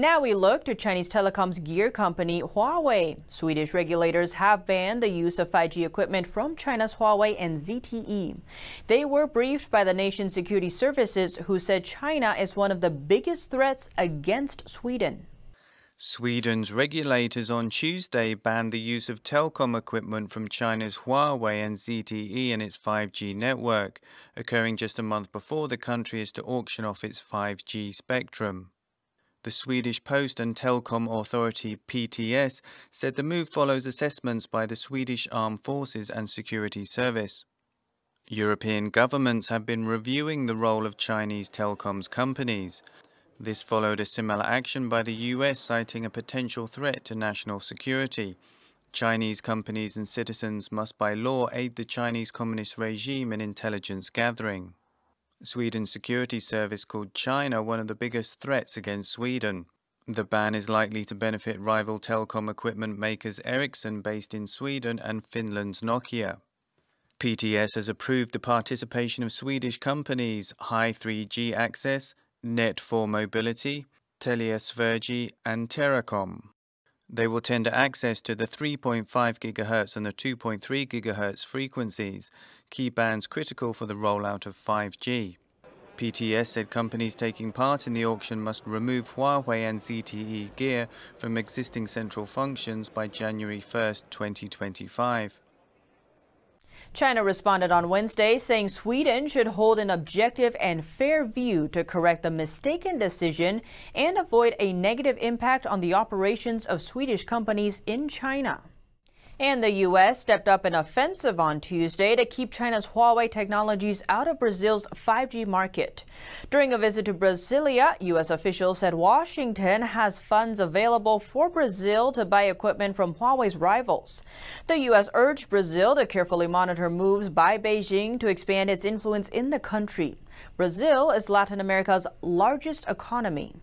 Now we look to Chinese telecoms gear company Huawei. Swedish regulators have banned the use of 5G equipment from China's Huawei and ZTE. They were briefed by the nation's security services, who said China is one of the biggest threats against Sweden. Sweden's regulators on Tuesday banned the use of telecom equipment from China's Huawei and ZTE in its 5G network, occurring just a month before the country is to auction off its 5G spectrum. The Swedish Post and Telecom Authority PTS said the move follows assessments by the Swedish Armed Forces and Security Service. European governments have been reviewing the role of Chinese telecoms companies. This followed a similar action by the US citing a potential threat to national security. Chinese companies and citizens must by law aid the Chinese communist regime in intelligence gathering. Sweden's security service called China one of the biggest threats against Sweden. The ban is likely to benefit rival telecom equipment makers Ericsson based in Sweden and Finland's Nokia. PTS has approved the participation of Swedish companies High 3G Access, Net4 Mobility, Telia Svergi and Terracom. They will tender access to the 3.5 GHz and the 2.3 GHz frequencies, key bands critical for the rollout of 5G. PTS said companies taking part in the auction must remove Huawei and ZTE gear from existing central functions by January 1, 2025. China responded on Wednesday saying Sweden should hold an objective and fair view to correct the mistaken decision and avoid a negative impact on the operations of Swedish companies in China. And the U.S. stepped up an offensive on Tuesday to keep China's Huawei technologies out of Brazil's 5G market. During a visit to Brasilia, U.S. officials said Washington has funds available for Brazil to buy equipment from Huawei's rivals. The U.S. urged Brazil to carefully monitor moves by Beijing to expand its influence in the country. Brazil is Latin America's largest economy.